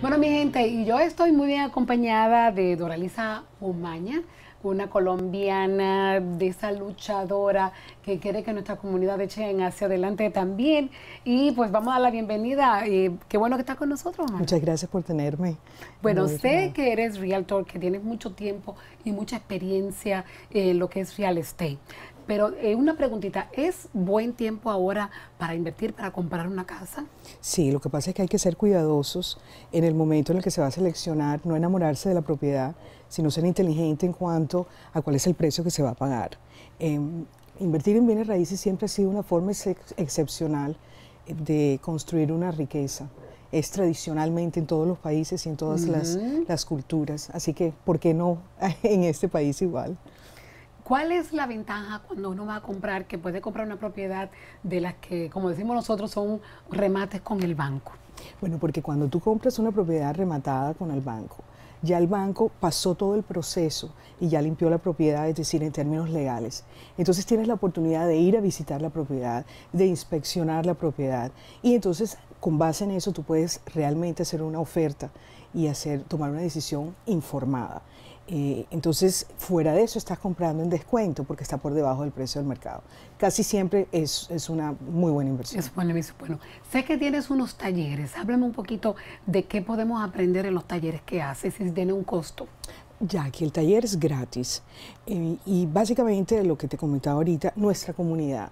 Bueno, mi gente, y yo estoy muy bien acompañada de Doralisa Umaña, una colombiana de esa luchadora que quiere que nuestra comunidad echen hacia adelante también. Y pues vamos a dar la bienvenida. qué bueno que estás con nosotros. Muchas gracias por tenerme. Bueno, sé que eres realtor, que tienes mucho tiempo y mucha experiencia en lo que es real estate. Pero eh, una preguntita, ¿es buen tiempo ahora para invertir, para comprar una casa? Sí, lo que pasa es que hay que ser cuidadosos en el momento en el que se va a seleccionar, no enamorarse de la propiedad, sino ser inteligente en cuanto a cuál es el precio que se va a pagar. Em, invertir en bienes raíces siempre ha sido una forma excepcional eh, de construir una riqueza es tradicionalmente en todos los países y en todas las, culturas. Así que, ¿por qué no en este país igual? ¿Cuál es la ventaja cuando uno va a comprar, que puede comprar una propiedad de las que, como decimos nosotros, son remates con el banco? Bueno, porque cuando tú compras una propiedad rematada con el banco, ya el banco pasó todo el proceso y ya limpió la propiedad, es decir, en términos legales. Entonces tienes la oportunidad de ir a visitar la propiedad, de inspeccionar la propiedad y entonces con base en eso tú puedes realmente hacer una oferta y hacer, tomar una decisión informada. Eh, entonces, fuera de eso, estás comprando en descuento porque está por debajo del precio del mercado. Casi siempre es, una muy buena inversión. bueno, Sé que tienes unos talleres. Háblame un poquito de qué podemos aprender en los talleres que haces, si tiene un costo. Ya que el taller es gratis eh, y básicamente lo que te comentaba ahorita, nuestra comunidad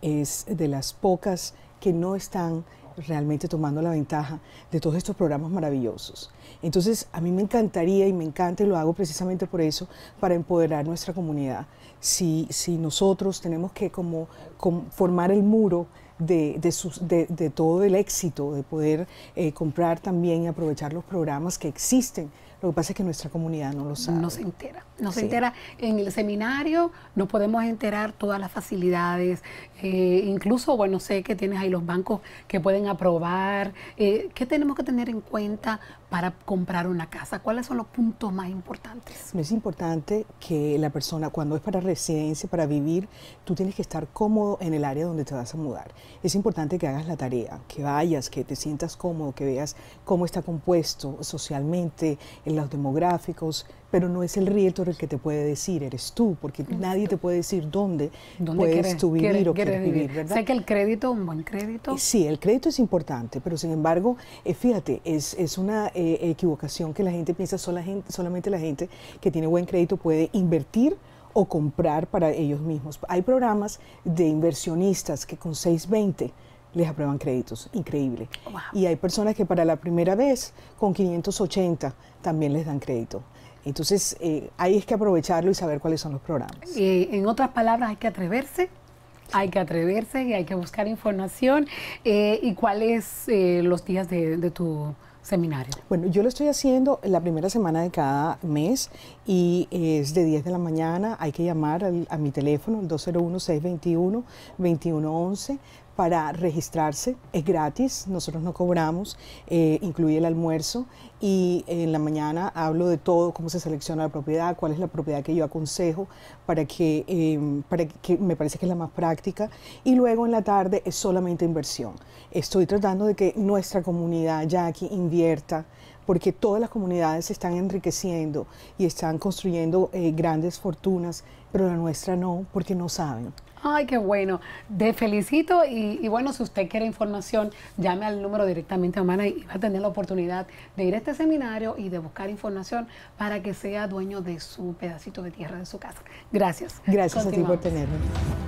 es de las pocas que no están realmente tomando la ventaja de todos estos programas maravillosos. Entonces, a mí me encantaría y me encanta y lo hago precisamente por eso, para empoderar nuestra comunidad. Si, si nosotros tenemos que como, formar el muro de, todo el éxito, de poder eh, comprar también y aprovechar los programas que existen lo que pasa es que nuestra comunidad no lo sabe. No se entera, no se entera. En el seminario no podemos enterar todas las facilidades, eh, incluso, bueno, sé que tienes ahí los bancos que pueden aprobar. Eh, ¿Qué tenemos que tener en cuenta para comprar una casa? ¿Cuáles son los puntos más importantes? Es importante que la persona, cuando es para residencia, para vivir, tú tienes que estar cómodo en el área donde te vas a mudar. Es importante que hagas la tarea, que vayas, que te sientas cómodo, que veas cómo está compuesto socialmente, en los demográficos, pero no es el realtor el que te puede decir, eres tú, porque nadie te puede decir dónde, puedes tú vivir o quieres vivir, ¿verdad? Sé que el crédito, un buen crédito. Sí, el crédito es importante, pero sin embargo, eh, fíjate, es, una eh, equivocación que la gente piensa, solamente la gente que tiene buen crédito puede invertir o comprar para ellos mismos. Hay programas de inversionistas que con 620 les aprueban créditos, increíble. Y hay personas que para la primera vez con 580 también les dan crédito. Entonces hay eh, ahí es que aprovecharlo y saber cuáles son los programas. en otras palabras, hay que atreverse. Hay que atreverse y hay que buscar información. Eh, ¿Y cuáles eh, los días de, tu seminario? Bueno, yo lo estoy haciendo la primera semana de cada mes y es de 10 de la mañana. Hay que llamar a mi teléfono, el 201-621-2111, para registrarse, es gratis, nosotros no cobramos, eh, incluye el almuerzo y en la mañana hablo de todo, cómo se selecciona la propiedad, cuál es la propiedad que yo aconsejo para que, em, para que me parece que es la más práctica y luego en la tarde es solamente inversión. Estoy tratando de que nuestra comunidad ya aquí invierta porque todas las comunidades se están enriqueciendo y están construyendo eh, grandes fortunas, pero la nuestra no, porque no saben. Ay, qué bueno. Te felicito y, bueno, si usted quiere información, llame al número directamente a Humana y va a tener la oportunidad de ir a este seminario y de buscar información para que sea dueño de su pedacito de tierra, de su casa. Gracias. Gracias a ti por tenerme.